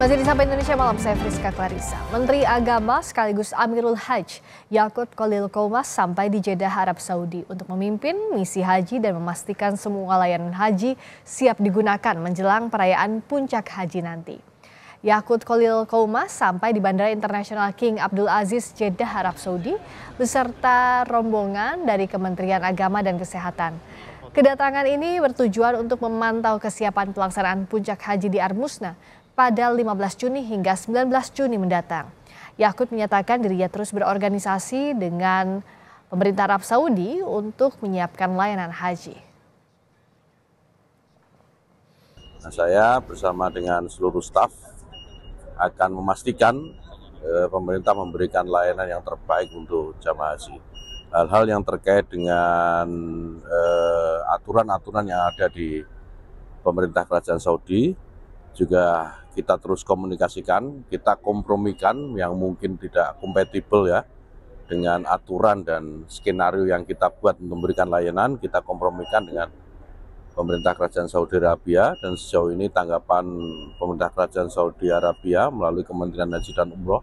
Masih di Sampai Indonesia Malam, saya Friska Clarissa. Menteri Agama sekaligus Amirul Hajj, Yakut Kolil Komas sampai di Jeddah, Arab Saudi untuk memimpin misi haji dan memastikan semua layanan haji siap digunakan menjelang perayaan puncak haji nanti. Yakut Kolil Komas sampai di Bandara Internasional King Abdul Aziz Jeddah, Arab Saudi beserta rombongan dari Kementerian Agama dan Kesehatan. Kedatangan ini bertujuan untuk memantau kesiapan pelaksanaan puncak haji di Armusna pada 15 Juni hingga 19 Juni mendatang. Yakut menyatakan dirinya terus berorganisasi dengan pemerintah Arab Saudi untuk menyiapkan layanan haji. Nah, saya bersama dengan seluruh staf akan memastikan eh, pemerintah memberikan layanan yang terbaik untuk jamaah haji. Hal-hal yang terkait dengan eh, aturan-aturan eh, aturan -aturan yang ada di pemerintah kerajaan Saudi juga kita terus komunikasikan, kita kompromikan yang mungkin tidak kompatibel ya dengan aturan dan skenario yang kita buat untuk memberikan layanan, kita kompromikan dengan pemerintah kerajaan Saudi Arabia dan sejauh ini tanggapan pemerintah kerajaan Saudi Arabia melalui Kementerian Haji dan Umroh